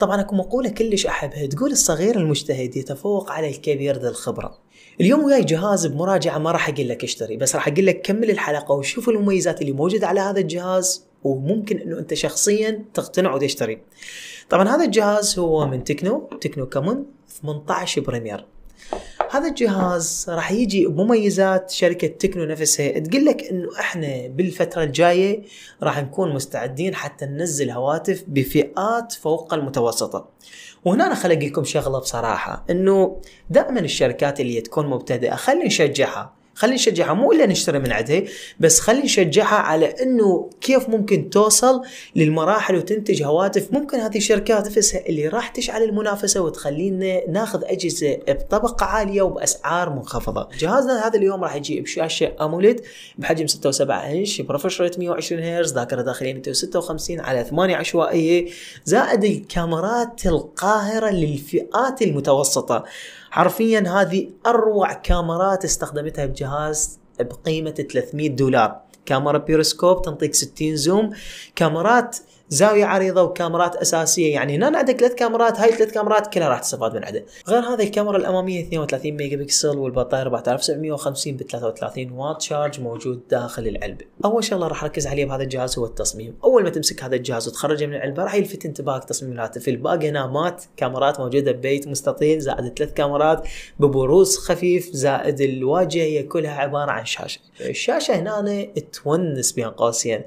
طبعا اكو مقوله كلش احبها تقول الصغير المجتهد يتفوق على الكبير ذي الخبره اليوم وياي جهاز بمراجعه ما راح اقول لك اشتري بس راح اقول لك كمل الحلقه وشوف المميزات اللي موجوده على هذا الجهاز وممكن انه انت شخصيا تقتنع وتشتري طبعا هذا الجهاز هو من تكنو تكنو كامون 18 بريمير هذا الجهاز راح يجي بمميزات شركه تكنو نفسها تقول لك انه احنا بالفتره الجايه راح نكون مستعدين حتى ننزل هواتف بفئات فوق المتوسطه وهنا انا خلق لكم شغله بصراحه انه دائما الشركات اللي تكون مبتدئه خلينا نشجعها خلي نشجعها مو الا نشتري من عندها بس خلي نشجعها على انه كيف ممكن توصل للمراحل وتنتج هواتف ممكن هذه الشركات نفسها اللي راح تشعل المنافسه وتخلينا ناخذ اجهزه بطبقه عاليه وباسعار منخفضه. جهازنا هذا اليوم راح يجي بشاشه اموليد بحجم 6.7 انش برفرش ريت 120 هرتز ذاكره داخليه 256 على 8 عشوائيه زائد الكاميرات القاهره للفئات المتوسطه. حرفيا هذه اروع كاميرات استخدمتها بجهاز جهاز بقيمه 300 دولار كاميرا بيرسكوب تنطيك 60 زوم كاميرات زاويه عريضه وكاميرات اساسيه يعني هنا عندك ثلاث كاميرات هاي ثلاث كاميرات كلها راح تستفاد من عندها غير هذه الكاميرا الاماميه 32 ميجا بكسل والبطاريه 4750 ب 33 واط شارج موجود داخل العلبه اول شغله راح اركز عليه بهذا الجهاز هو التصميم اول ما تمسك هذا الجهاز وتخرجه من العلبه راح يلفت انتباهك تصميم الهاتف الباقي هنا مات كاميرات موجوده ببيت مستطيل زائد ثلاث كاميرات ببروز خفيف زائد الواجهه هي كلها عباره عن شاشه الشاشه هنا تونس بين قوسين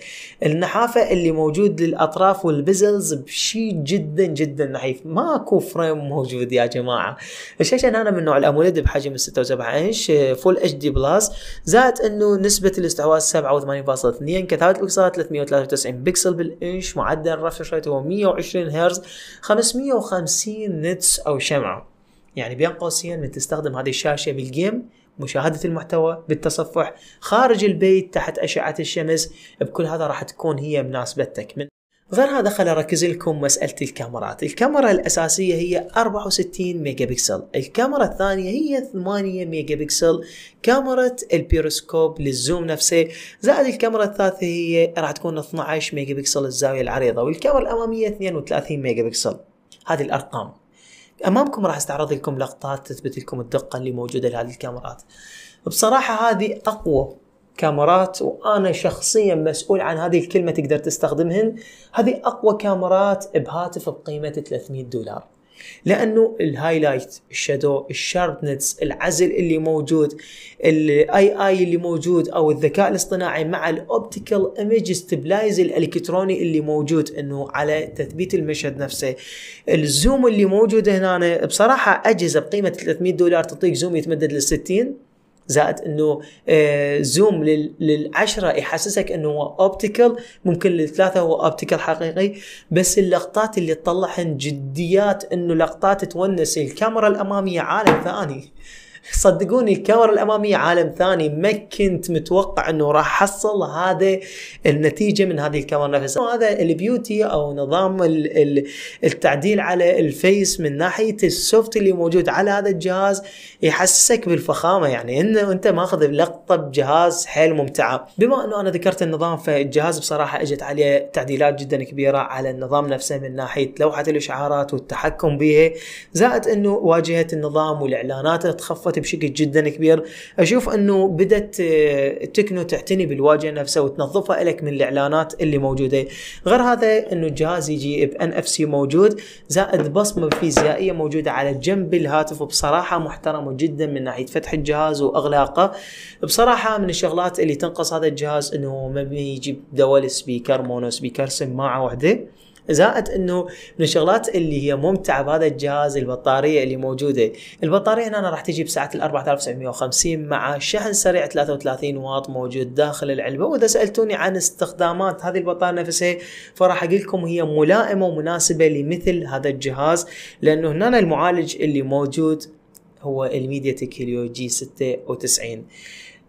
النحافه اللي موجود للاطراف الاطراف والبزلز بشيء جدا جدا نحيف ماكو فريم موجود يا جماعه الشاشه هنا من نوع الاموليد بحجم و7 انش فول اتش دي بلس زائد انه نسبه الاستحواذ 87.2 كثافه الاكسات 393 بكسل بالانش معدل رفرش ريت هو 120 هرتز 550 نتس او شمعه يعني بين قوسين من تستخدم هذه الشاشه بالجيم مشاهدة المحتوى بالتصفح خارج البيت تحت أشعة الشمس بكل هذا راح تكون هي مناسبتك من غير هذا خل اركز لكم مساله الكاميرات الكاميرا الاساسيه هي 64 ميجا بكسل الكاميرا الثانيه هي 8 ميجا بكسل كاميرا البيروسكوب للزوم نفسه زائد الكاميرا الثالثه هي راح تكون 12 ميجا بكسل الزاويه العريضه والكاميرا الاماميه 32 ميجا بكسل هذه الارقام امامكم راح استعرض لكم لقطات تثبت لكم الدقه اللي موجوده لهذه الكاميرات بصراحه هذه اقوى كاميرات وانا شخصيا مسؤول عن هذه الكلمه تقدر تستخدمهن هذه اقوى كاميرات بهاتف بقيمه 300 دولار لانه الهايلايت الشادو الشاربنتس العزل اللي موجود الاي اي اللي موجود او الذكاء الاصطناعي مع الاوبتيكال ايمج ستبلايز الالكتروني اللي موجود انه على تثبيت المشهد نفسه الزوم اللي موجود هنا بصراحه اجهزه بقيمه 300 دولار تعطيك زوم يتمدد لل 60 زائد انه آه، زوم للعشرة يحسسك انه هو اوبتيكال ممكن للثلاثة هو اوبتيكال حقيقي بس اللقطات اللي تطلعهن جديات انه لقطات تونس الكاميرا الامامية عالم ثاني صدقوني الكاميرا الاماميه عالم ثاني ما كنت متوقع انه راح احصل هذا النتيجه من هذه الكاميرا نفسها هذا البيوتي او نظام التعديل على الفيس من ناحيه السوفت اللي موجود على هذا الجهاز يحسسك بالفخامه يعني انه انت ماخذ لقطه بجهاز حيل ممتعه بما انه انا ذكرت النظام فالجهاز بصراحه اجت عليه تعديلات جدا كبيره على النظام نفسه من ناحيه لوحه الاشعارات والتحكم بها زائد انه واجهه النظام والاعلانات تخفف خفت بشكل جدا كبير اشوف انه بدت آه، تكنو تعتني بالواجهه نفسها وتنظفها لك من الاعلانات اللي موجوده غير هذا انه الجهاز يجي بان اف سي موجود زائد بصمه فيزيائيه موجوده على جنب الهاتف بصراحه محترمه جدا من ناحيه فتح الجهاز واغلاقه بصراحه من الشغلات اللي تنقص هذا الجهاز انه ما بيجيب دول سبيكر مونو سبيكر سماعه واحده زائد انه من الشغلات اللي هي ممتعه بهذا الجهاز البطاريه اللي موجوده البطاريه هنا راح تجي بسعه ال 4950 مع شحن سريع 33 واط موجود داخل العلبه واذا سالتوني عن استخدامات هذه البطاريه نفسها فراح اقول لكم هي ملائمه ومناسبه لمثل هذا الجهاز لانه هنا المعالج اللي موجود هو الميديا تك هيليو جي 96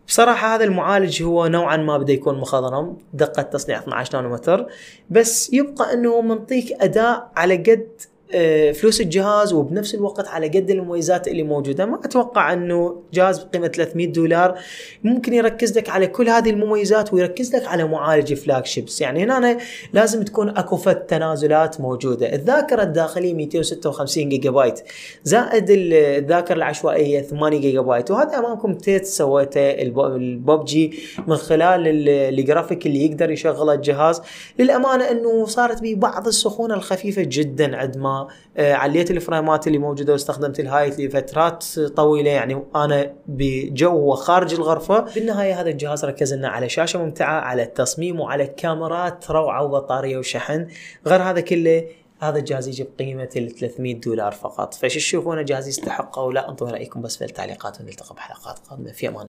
بصراحه هذا المعالج هو نوعا ما بدا يكون مخضرم دقه تصنيع 12 نانومتر بس يبقى انه منطيك اداء على قد آه، فلوس الجهاز وبنفس الوقت على قد المميزات اللي موجوده ما اتوقع انه جهاز بقيمه 300 دولار ممكن يركز لك على كل هذه المميزات ويركز لك على معالج فلاج شيبس يعني هنا أنا لازم تكون اكو فت تنازلات موجوده الذاكره الداخليه 256 جيجا بايت زائد الذاكره العشوائيه 8 جيجا بايت وهذا امامكم تيت سويته الببجي من خلال الجرافيك اللي يقدر يشغله الجهاز للامانه انه صارت به بعض السخونه الخفيفه جدا عند ما آه، عليت الفريمات اللي موجوده واستخدمت الهايت لفترات طويله يعني انا بجو وخارج الغرفه بالنهايه هذا الجهاز ركز لنا على شاشه ممتعه على التصميم وعلى كاميرات روعه وبطاريه وشحن غير هذا كله هذا الجهاز يجي بقيمه ال 300 دولار فقط فشو تشوفون جهاز يستحق او لا انطوا رايكم بس في التعليقات ونلتقي بحلقات قادمه في امان